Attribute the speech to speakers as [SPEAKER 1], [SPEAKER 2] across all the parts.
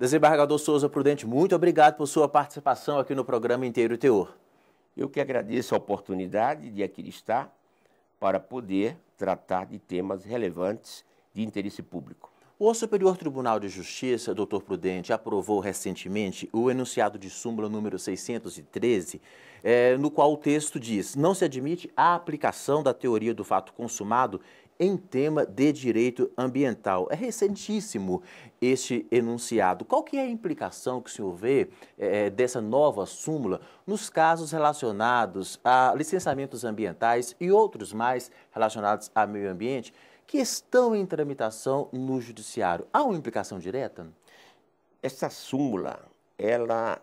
[SPEAKER 1] Desembargador Souza Prudente, muito obrigado por sua participação aqui no programa Inteiro Teor. Eu que agradeço a oportunidade de aqui estar para poder tratar de temas relevantes de interesse público. O Superior Tribunal de Justiça, doutor Prudente, aprovou recentemente o enunciado de súmula número 613, eh, no qual o texto diz: não se admite a aplicação da teoria do fato consumado em tema de direito ambiental. É recentíssimo este enunciado. Qual que é a implicação que o senhor vê é, é dessa nova súmula nos casos relacionados a licenciamentos ambientais e outros mais relacionados ao meio ambiente que estão em tramitação no judiciário? Há uma implicação direta? Essa súmula, ela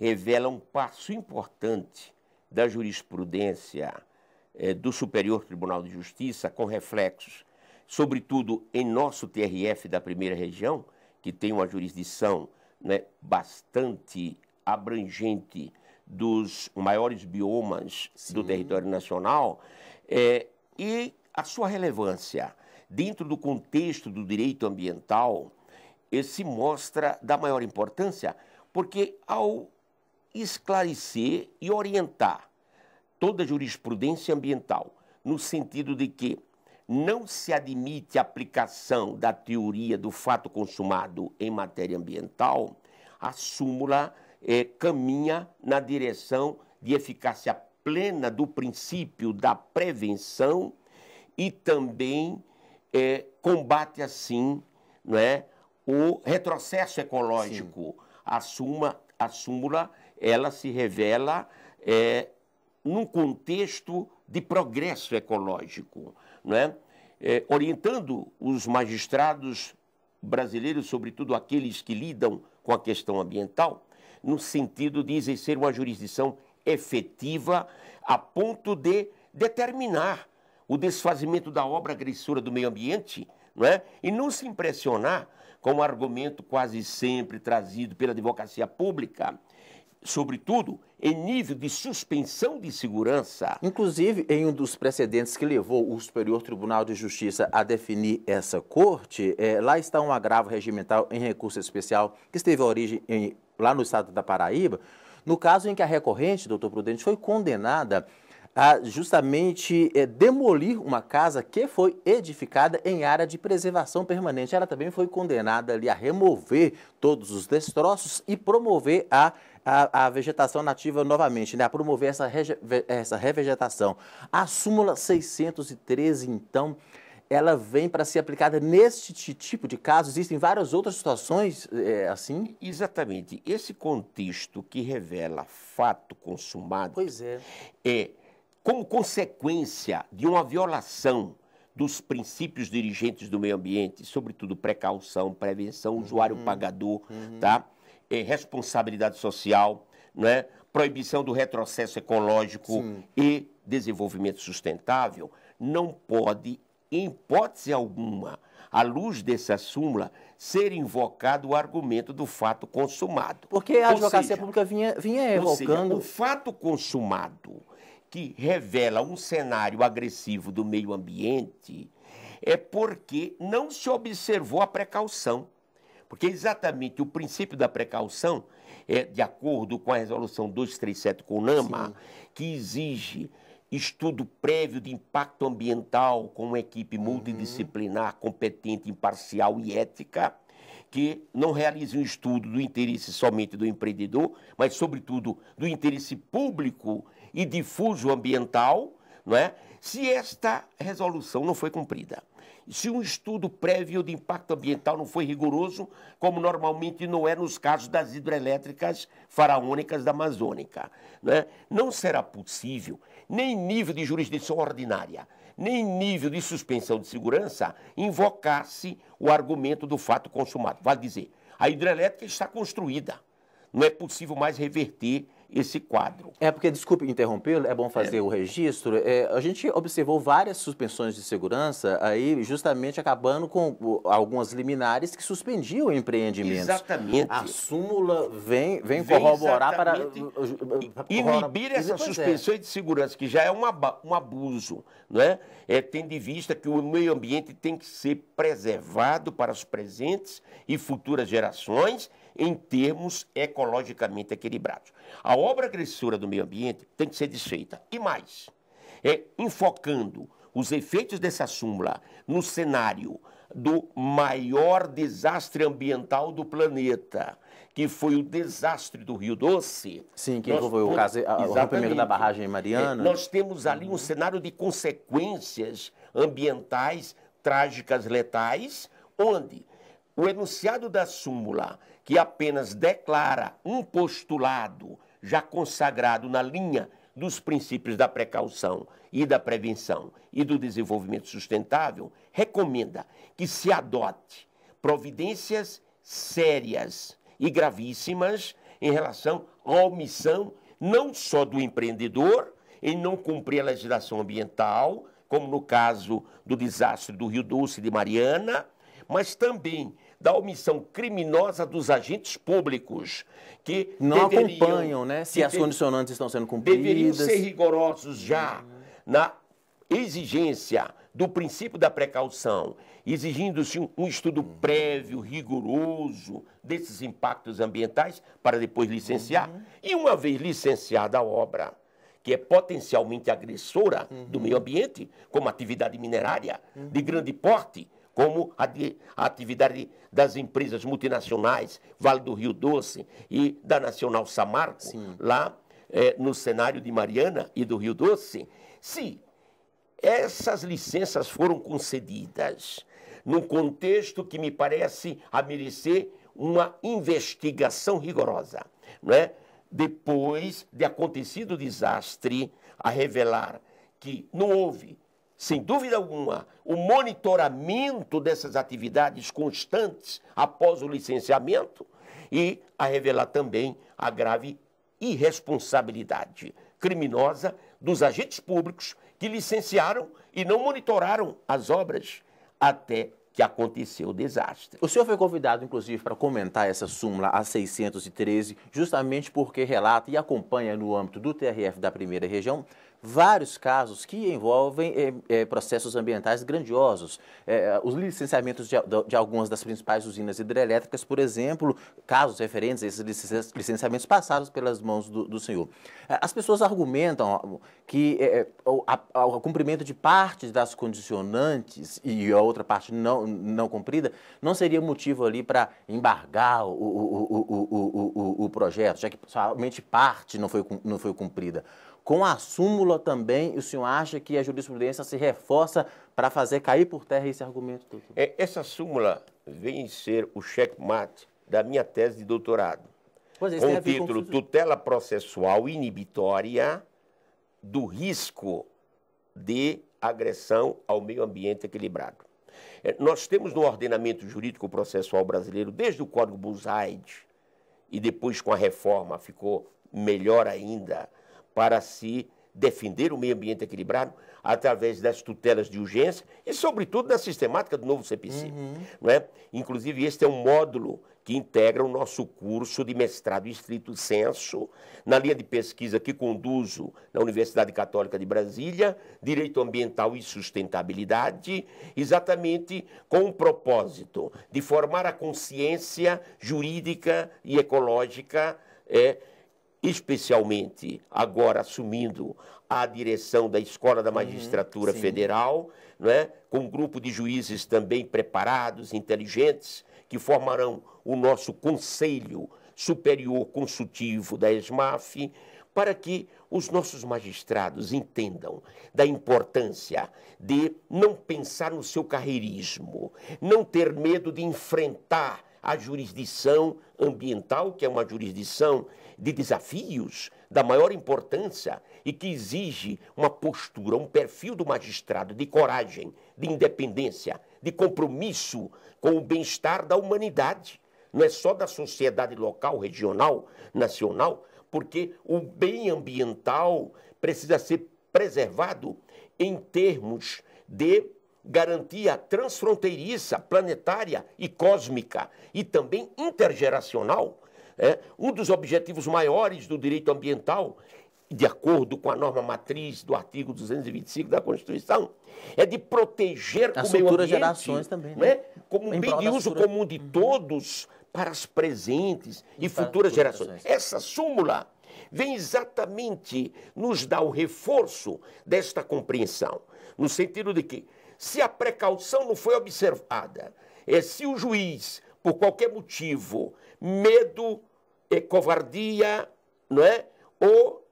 [SPEAKER 2] revela um passo importante da jurisprudência eh, do Superior Tribunal de Justiça, com reflexos, sobretudo em nosso TRF da primeira região, que tem uma jurisdição né, bastante abrangente dos maiores biomas Sim. do território nacional, eh, e a sua relevância dentro do contexto do direito ambiental eh, se mostra da maior importância, porque ao esclarecer e orientar toda a jurisprudência ambiental, no sentido de que não se admite a aplicação da teoria do fato consumado em matéria ambiental, a súmula é, caminha na direção de eficácia plena do princípio da prevenção e também é, combate assim é, o retrocesso ecológico. A, suma, a súmula ela se revela é, num contexto de progresso ecológico, não é? É, orientando os magistrados brasileiros, sobretudo aqueles que lidam com a questão ambiental, no sentido de exercer uma jurisdição efetiva a ponto de determinar o desfazimento da obra agressora do meio ambiente, não é? E não se impressionar com o argumento quase sempre trazido pela advocacia pública
[SPEAKER 1] sobretudo em nível de suspensão de segurança. Inclusive, em um dos precedentes que levou o Superior Tribunal de Justiça a definir essa corte, é, lá está um agravo regimental em recurso especial que a origem em, lá no estado da Paraíba, no caso em que a recorrente, doutor Prudente, foi condenada a justamente é, demolir uma casa que foi edificada em área de preservação permanente. Ela também foi condenada ali a remover todos os destroços e promover a a, a vegetação nativa novamente, né? a promover essa, rege, essa revegetação. A súmula 613, então, ela vem para ser aplicada neste tipo de caso? Existem várias outras situações é, assim? Exatamente. Esse contexto que
[SPEAKER 2] revela fato consumado pois é. é como consequência de uma violação dos princípios dirigentes do meio ambiente, sobretudo precaução, prevenção, usuário uhum. pagador, uhum. tá? eh, responsabilidade social, né? proibição do retrocesso ecológico Sim. e desenvolvimento sustentável, não pode, em hipótese alguma, à luz dessa súmula, ser invocado o argumento do fato consumado. Porque a advocacia seja,
[SPEAKER 1] pública vinha, vinha evocando. Seja, o
[SPEAKER 2] fato consumado que revela um cenário agressivo do meio ambiente é porque não se observou a precaução. Porque exatamente o princípio da precaução é de acordo com a resolução 237 CONAMA, Sim. que exige estudo prévio de impacto ambiental com uma equipe uhum. multidisciplinar, uhum. competente, imparcial e ética, que não realize um estudo do interesse somente do empreendedor, mas, sobretudo, do interesse público e difuso ambiental, não é? se esta resolução não foi cumprida se um estudo prévio de impacto ambiental não foi rigoroso, como normalmente não é nos casos das hidrelétricas faraônicas da Amazônica. Né? Não será possível, nem nível de jurisdição ordinária, nem nível de suspensão de segurança, invocar-se o argumento do fato consumado. Vale dizer, a hidrelétrica está construída, não é possível mais
[SPEAKER 1] reverter esse quadro. É porque, desculpe interrompê-lo, é bom fazer é. o registro. É, a gente observou várias suspensões de segurança aí, justamente acabando com algumas liminares que suspendiam empreendimentos. Exatamente. A súmula vem, vem, vem corroborar para. Inibir é. essas suspensões é. de segurança, que já é um, um abuso,
[SPEAKER 2] né? é, tendo em vista que o meio ambiente tem que ser preservado para as presentes e futuras gerações em termos ecologicamente equilibrados. A obra agressora do meio ambiente tem que ser desfeita. E mais, é enfocando os efeitos dessa súmula no cenário do maior desastre ambiental do planeta, que foi o desastre do Rio Doce.
[SPEAKER 1] Sim, que envolveu o caso o rompimento da barragem Mariana. É, nós
[SPEAKER 2] temos ali um cenário de consequências ambientais trágicas, letais, onde o enunciado da súmula que apenas declara um postulado já consagrado na linha dos princípios da precaução e da prevenção e do desenvolvimento sustentável, recomenda que se adote providências sérias e gravíssimas em relação à omissão não só do empreendedor em não cumprir a legislação ambiental, como no caso do desastre do Rio Doce de Mariana, mas também da omissão criminosa dos agentes públicos que não acompanham, né? Se as condicionantes estão sendo cumpridas, deveriam ser rigorosos já na exigência do princípio da precaução, exigindo-se um, estudo uhum. prévio, rigoroso desses impactos ambientais para depois licenciar. Uhum. E uma vez licenciada a obra, que é potencialmente agressora uhum. do meio ambiente, como atividade minerária de uhum. grande porte, como a, de, a atividade das empresas multinacionais, Vale do Rio Doce e da Nacional Samarco, Sim. lá é, no cenário de Mariana e do Rio Doce. Se essas licenças foram concedidas num contexto que me parece a merecer uma investigação rigorosa, não é? Depois de acontecido o desastre, a revelar que não houve sem dúvida alguma, o monitoramento dessas atividades constantes após o licenciamento e a revelar também a grave irresponsabilidade criminosa dos agentes públicos que licenciaram
[SPEAKER 1] e não monitoraram as obras até que aconteceu o desastre. O senhor foi convidado, inclusive, para comentar essa súmula a 613, justamente porque relata e acompanha no âmbito do TRF da primeira região vários casos que envolvem é, é, processos ambientais grandiosos. É, os licenciamentos de, de, algumas das principais usinas hidrelétricas, por exemplo, casos referentes a esses licenciamentos passados pelas mãos do, do senhor. As pessoas argumentam que o, a, o, cumprimento de parte das condicionantes e a outra parte não, não cumprida não seria motivo ali para embargar o, o, o, o, o, o projeto, já que somente parte não foi, não foi cumprida com a súmula também, o senhor acha que a jurisprudência se reforça para fazer cair por terra esse argumento É, essa súmula vem
[SPEAKER 2] ser o checkmate da minha tese de doutorado.
[SPEAKER 1] Pois é, com o título
[SPEAKER 2] com... Tutela Processual Inibitória do Risco de Agressão ao Meio Ambiente Equilibrado. É, nós temos no ordenamento jurídico processual brasileiro, desde o Código Busaid, e depois com a reforma ficou melhor ainda, para se defender o meio ambiente equilibrado através das tutelas de urgência e, sobretudo, da sistemática do novo CPC. Uhum. é? Inclusive, este é um módulo que integra o nosso curso de mestrado em estrito senso, na linha de pesquisa que conduzo na Universidade Católica de Brasília, Direito Ambiental e Sustentabilidade, exatamente com o propósito de formar a consciência jurídica e ecológica é, especialmente agora assumindo a direção da Escola da é, Magistratura uhum, Federal, é, com um grupo de juízes também preparados, inteligentes, que formarão o nosso Conselho Superior Consultivo da ESMAF, para que os nossos magistrados entendam da importância de não pensar no seu carreirismo, não ter medo de enfrentar a jurisdição ambiental, que é uma jurisdição de desafios da maior importância e que exige uma postura, um perfil do magistrado de coragem, de independência, de compromisso com o bem-estar da humanidade. Não é só da sociedade local, regional, nacional, porque o bem ambiental precisa ser preservado em termos de garantia transfronteiriça, planetária e cósmica, e também intergeracional. É, um dos objetivos maiores do direito ambiental, de acordo com a norma matriz do artigo 225 da Constituição, é de proteger as o ambiente, gerações também, né? né? como um bem de uso comum de uhum. todos para as presentes e, e futuras gerações. Essa súmula vem exatamente nos dar o reforço desta compreensão, no sentido de que se a precaução não foi observada, é, se o juiz, por qualquer motivo, medo, e covardia, não é? ou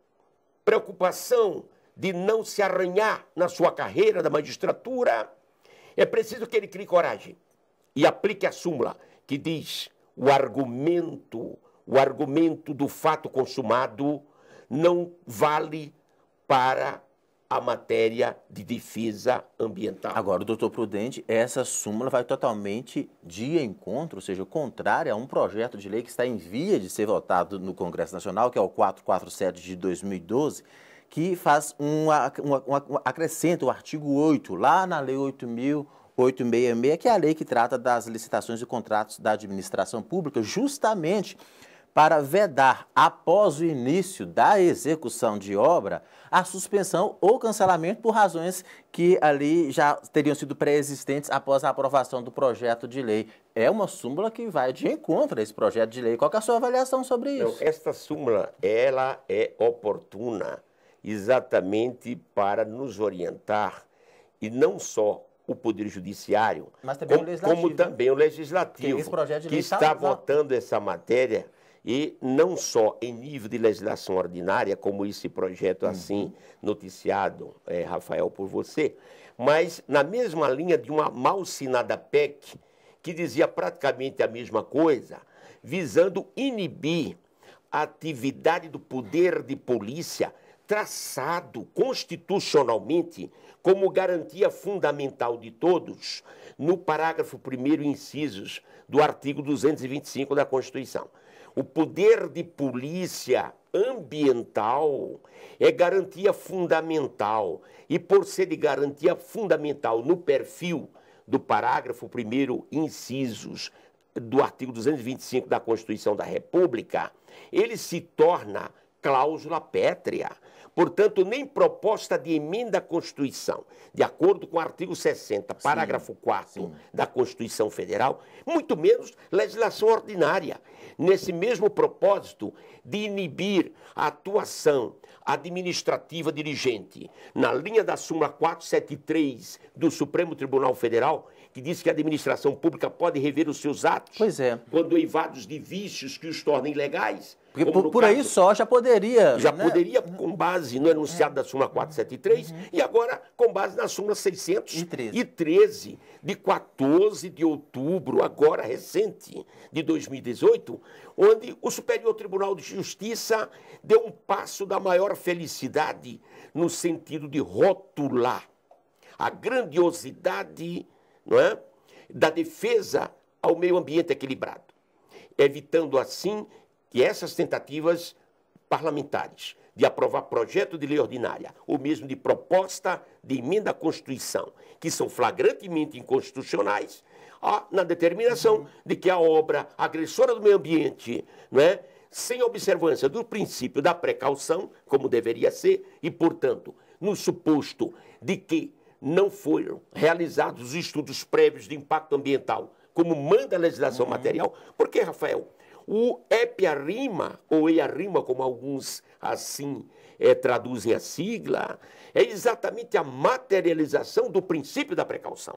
[SPEAKER 2] preocupação de não se arranhar na sua carreira da magistratura, é preciso que ele crie coragem e aplique a súmula que diz o argumento, o argumento do fato consumado
[SPEAKER 1] não vale para a matéria de defesa ambiental. Agora, doutor Prudente, essa súmula vai totalmente de encontro, ou seja, contrária a um projeto de lei que está em via de ser votado no Congresso Nacional, que é o 447 de 2012, que faz uma, uma, uma, uma acrescenta o artigo 8, lá na Lei 8.866, que é a lei que trata das licitações e contratos da administração pública, justamente para vedar, após o início da execução de obra, a suspensão ou cancelamento por razões que ali já teriam sido pré-existentes após a aprovação do projeto de lei. É uma súmula que vai de encontro a esse projeto de lei. Qual é a sua avaliação sobre isso? Então,
[SPEAKER 2] esta súmula, ela é oportuna exatamente para nos orientar e não só o Poder Judiciário,
[SPEAKER 1] também como, como,
[SPEAKER 2] também o Legislativo, que, que tá está, está votando essa matéria e não só em nível de legislação ordinária, como esse projeto uhum. assim noticiado, é, Rafael, por você, mas na mesma linha de uma sinada PEC que dizia praticamente a mesma coisa, visando inibir a atividade do poder de polícia traçado constitucionalmente como garantia fundamental de todos no parágrafo 1 incisos do artigo 225 da Constituição. O poder de polícia ambiental é garantia fundamental. E por ser de garantia fundamental no perfil do parágrafo 1, incisos do artigo 225 da Constituição da República, ele se torna cláusula pétrea. Portanto, nem proposta de emenda à Constituição, de acordo com o artigo 60, parágrafo 4 sim. da Constituição Federal, muito menos legislação ordinária. Nesse mesmo propósito de inibir a atuação administrativa dirigente na linha da súmula 473 do Supremo Tribunal Federal, que diz que a administração pública pode rever os seus atos é. quando eivados de vícios que os tornem legais porque por, por aí só já poderia. Já né? poderia, com base no enunciado da uhum. súmula 473 uhum. e agora com base na súmula 613 e 13, de 14 de outubro, agora recente, de 2018, onde o Superior Tribunal de Justiça deu um passo da maior felicidade no sentido de rotular a grandiosidade não é, da defesa ao meio ambiente equilibrado, evitando assim que essas tentativas parlamentares de aprovar projeto de lei ordinária ou mesmo de proposta de emenda à Constituição, que são flagrantemente inconstitucionais, na determinação de que a obra agressora do meio ambiente, né, sem observância do princípio da precaução, como deveria ser, e, portanto, no suposto de que não foram realizados estudos prévios de impacto ambiental, como manda a legislação uhum. material, porque, Rafael, o epiarrima, ou eiarrima, como alguns assim é, traduzem a sigla, é exatamente a materialização do princípio da precaução.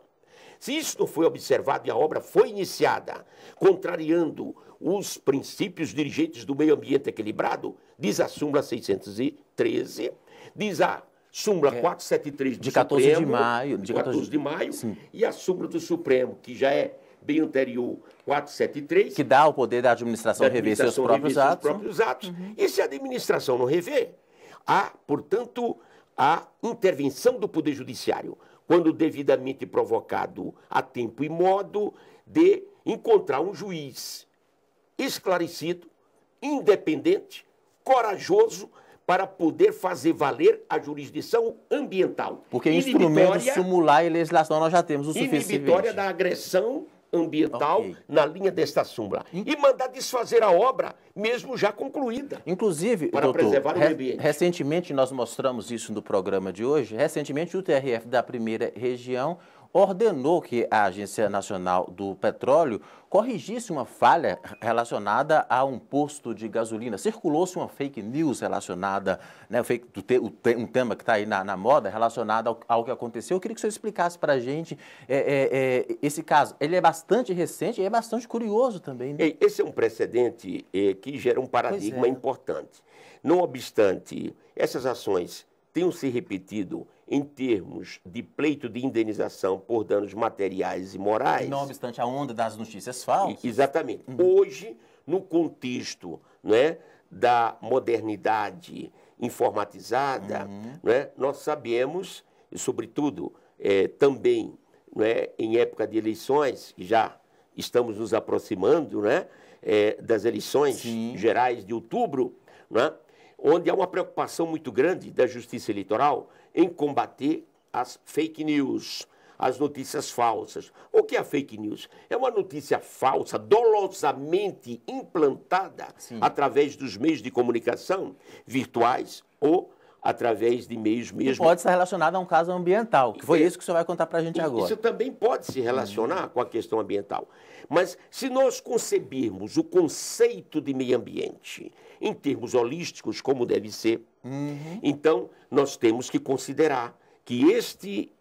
[SPEAKER 2] Se isso não foi observado e a obra foi iniciada, contrariando os princípios dirigentes do meio ambiente equilibrado, diz a súmula 613, diz a súmula 473 do é de 14 Supremo, de maio, de 14 de maio, sim. e a súmula do Supremo, que já é bem anterior 473. Que dá o poder da administração, da rever seus próprios atos. Seus próprios atos. Uhum. E se a administração não rever, há, portanto, a intervenção do Poder Judiciário, quando devidamente provocado a tempo e modo de encontrar um juiz esclarecido, independente, corajoso, para poder fazer valer a jurisdição ambiental. Porque de
[SPEAKER 1] sumular e legislação nós já temos o suficiente. Inibitória
[SPEAKER 2] da agressão ambiental okay. na linha desta súmula e mandar desfazer a obra, mesmo já concluída. Inclusive, para doutor, preservar o ambiente.
[SPEAKER 1] Recentemente, nós mostramos isso no programa de hoje, recentemente o TRF da primeira região ordenou que a Agência Nacional do Petróleo corrigisse uma falha relacionada a um posto de gasolina. Circulou-se uma fake news relacionada, né, um tema que está aí na, na, moda, relacionado ao, ao, que aconteceu. Eu queria que o senhor explicasse para a gente é, é, é, esse caso. Ele é bastante recente e é bastante curioso também. Né?
[SPEAKER 2] Esse é um precedente eh, que gera um paradigma é. importante. Não obstante, essas ações tenham se repetido em termos de pleito de indenização por danos materiais e morais.
[SPEAKER 1] Não obstante a onda das notícias falsas.
[SPEAKER 2] Exatamente. Uhum. Hoje, no contexto né, da modernidade informatizada, uhum. né, nós sabemos, e sobretudo é, também né, em época de eleições, já estamos nos aproximando né, é, das eleições Sim. gerais de outubro, né, onde há uma preocupação muito grande da Justiça Eleitoral em combater as fake news, as notícias falsas. O que é a fake news? É uma notícia falsa, dolosamente implantada Sim. através dos meios de comunicação virtuais ou através de meios mesmo. pode estar
[SPEAKER 1] relacionado a um caso ambiental, que foi é, isso que o senhor vai contar para a gente agora. Isso
[SPEAKER 2] também pode se relacionar uhum. com a questão ambiental. Mas se nós concebirmos o conceito de meio ambiente em termos holísticos, como deve ser, uhum. então nós temos que considerar que este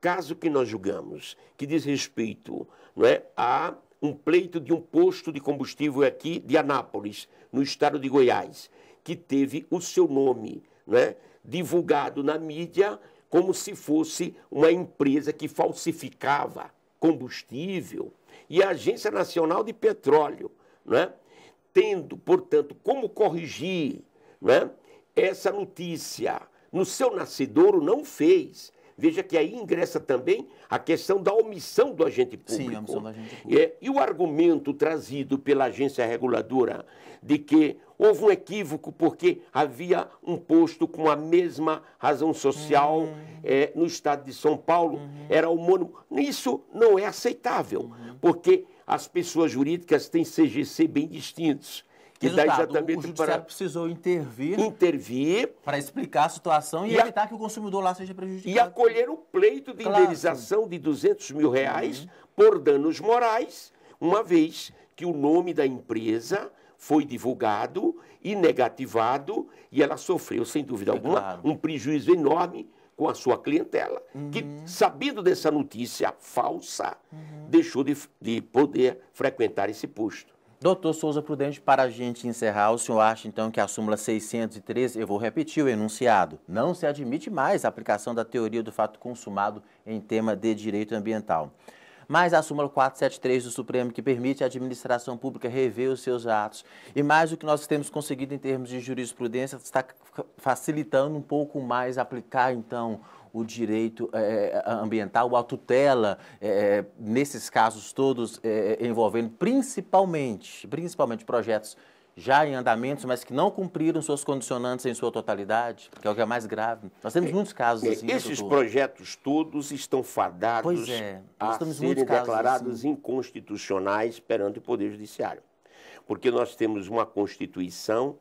[SPEAKER 2] caso que nós julgamos, que diz respeito não é, a um pleito de um posto de combustível aqui de Anápolis, no estado de Goiás, que teve o seu nome né, divulgado na mídia como se fosse uma empresa que falsificava combustível e a Agência Nacional de Petróleo, né, tendo, portanto, como corrigir né, essa notícia. No seu nascedouro não fez, Veja que aí ingressa também a questão da omissão do agente público. Sim, a omissão do agente público. É, e o argumento trazido pela agência reguladora de que houve um equívoco porque havia um posto com a mesma razão social uhum. é, no estado de São Paulo, uhum. era homônimo. Isso não é aceitável, uhum. porque as pessoas jurídicas têm CGC bem distintos. Resultado, e daí exatamente tá o judiciário para...
[SPEAKER 1] precisou intervir,
[SPEAKER 2] intervir para explicar a situação e, e evitar
[SPEAKER 1] a... que o consumidor lá seja prejudicado. E acolher o pleito
[SPEAKER 2] de claro. indenização de 200 mil reais uhum. por danos morais, uma vez que o nome da empresa foi divulgado e negativado e ela sofreu, sem dúvida é alguma, claro. um prejuízo enorme com a sua clientela, uhum. que, sabendo dessa notícia falsa, uhum. deixou de, de poder frequentar
[SPEAKER 1] esse posto. Doutor Souza Prudente, para a gente encerrar, o senhor acha então que a súmula 603, eu vou repetir o enunciado, não se admite mais a aplicação da teoria do fato consumado em tema de direito ambiental. Mas a súmula 473 do Supremo que permite à administração pública rever os seus atos. E mais o que nós temos conseguido em termos de jurisprudência está facilitando um pouco mais aplicar então o direito é, é, ambiental, a tutela, é, é nesses casos todos é, envolvendo principalmente, principalmente projetos já em andamentos, mas que não cumpriram suas condicionantes em sua totalidade, que é o que é mais grave. Nós temos muitos casos assim. Esses projetos todos estão fadados é, a serem declarados
[SPEAKER 2] assim. inconstitucionais perante o Poder Judiciário. Porque nós temos uma Constituição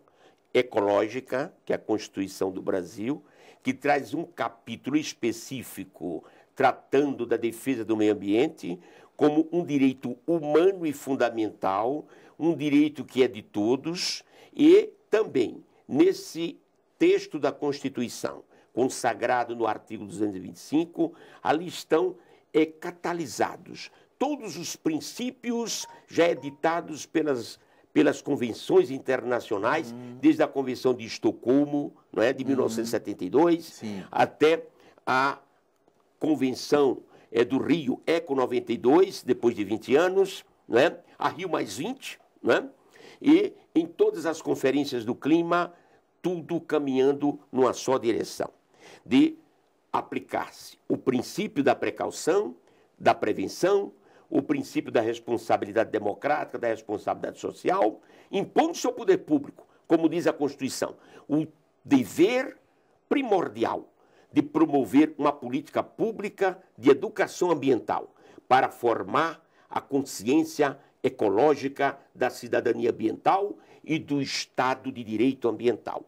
[SPEAKER 2] ecológica, que é a Constituição do Brasil, que traz um capítulo específico tratando da defesa do meio ambiente como um direito humano e fundamental, um direito que é de todos, e também nesse texto da Constituição, consagrado no artigo 225, ali estão é, catalisados todos os princípios já editados pelas pelas convenções internacionais, uhum. desde a Convenção de Estocolmo, não é, de 1972, uhum. Sim. até a Convenção é, do Rio Eco 92, depois de 20 anos, né? a Rio mais 20, né? e em todas as conferências do clima, tudo caminhando numa só direção, de aplicar-se o princípio da precaução, da prevenção, o princípio da responsabilidade democrática, da responsabilidade social, impondo-se ao poder público, como diz a Constituição, o dever primordial de promover uma política pública de educação ambiental para formar a consciência ecológica da cidadania ambiental e do Estado de direito ambiental.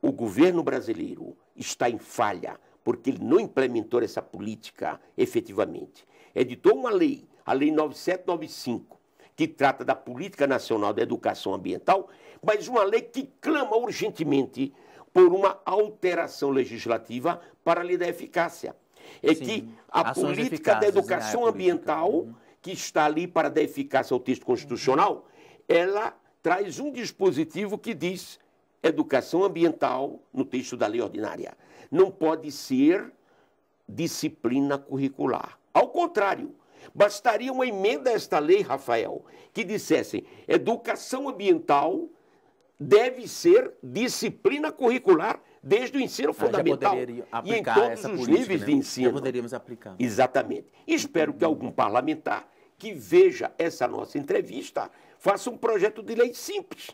[SPEAKER 2] O governo brasileiro está em falha porque ele não implementou essa política efetivamente editou uma lei, a Lei 9795, que trata da Política Nacional da Educação Ambiental, mas uma lei que clama urgentemente por uma alteração legislativa para lhe dar eficácia. É Sim, que a política da né, educação ambiental, política. Uhum. que está ali para dar eficácia ao texto constitucional, ela traz um dispositivo que diz educação ambiental, no texto da lei ordinária, não pode ser disciplina curricular contrário. Bastaria uma emenda a esta lei, Rafael, que dissesse: educação ambiental deve ser disciplina curricular desde o ensino ah, fundamental e em todos os política, níveis né? de ensino. Já poderíamos aplicar. Exatamente. espero que algum parlamentar que veja essa nossa entrevista faça um projeto de lei simples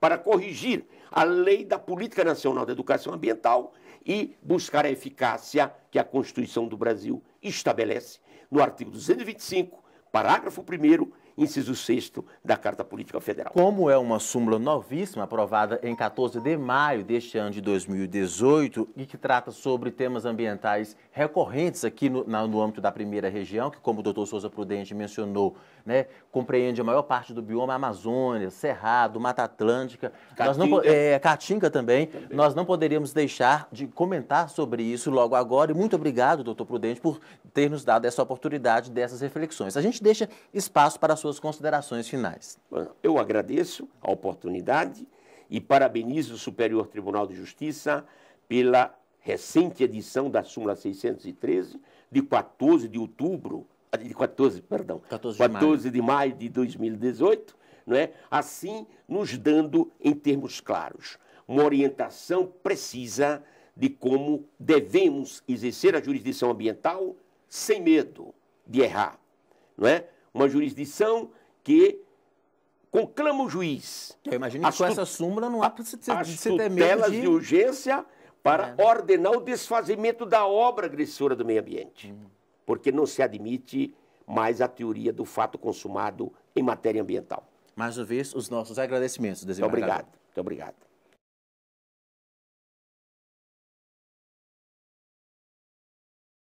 [SPEAKER 2] para corrigir a lei da Política Nacional da Educação Ambiental e buscar a eficácia que a Constituição do Brasil
[SPEAKER 1] estabelece no artigo 225, parágrafo
[SPEAKER 2] 1 inciso 6 da Carta Política Federal.
[SPEAKER 1] Como é uma súmula novíssima, aprovada em 14 de maio deste ano de 2018, e que trata sobre temas ambientais recorrentes aqui no, na, no âmbito da primeira região, que, como o doutor Souza Prudente mencionou, né, compreende a maior parte do bioma Amazônia, Cerrado, Mata Atlântica, Caatinga, não, é, Caatinga também. também. Nós não poderíamos deixar de comentar sobre isso logo agora. E muito obrigado, doutor Prudente, por ter nos dado essa oportunidade dessas reflexões. A gente deixa espaço para a sua suas considerações finais.
[SPEAKER 2] Eu agradeço a oportunidade e parabenizo o Superior Tribunal de Justiça pela recente edição da súmula 613 de 14 de outubro, ah, de 14, perdão, 14 de, 14 de maio. de 2018, não é? Assim nos dando em termos claros uma orientação precisa de como devemos exercer a jurisdição ambiental sem medo de errar, não é? uma jurisdição que conclama o juiz. Eu imagino que com essa súmula não há para se, se temer tutelas de... de urgência para é. ordenar o desfazimento da obra agressora do meio ambiente, hum. porque não se admite mais a teoria do fato consumado em matéria ambiental.
[SPEAKER 1] Mais uma vez, os nossos agradecimentos, Muito obrigado. Muito
[SPEAKER 2] obrigado.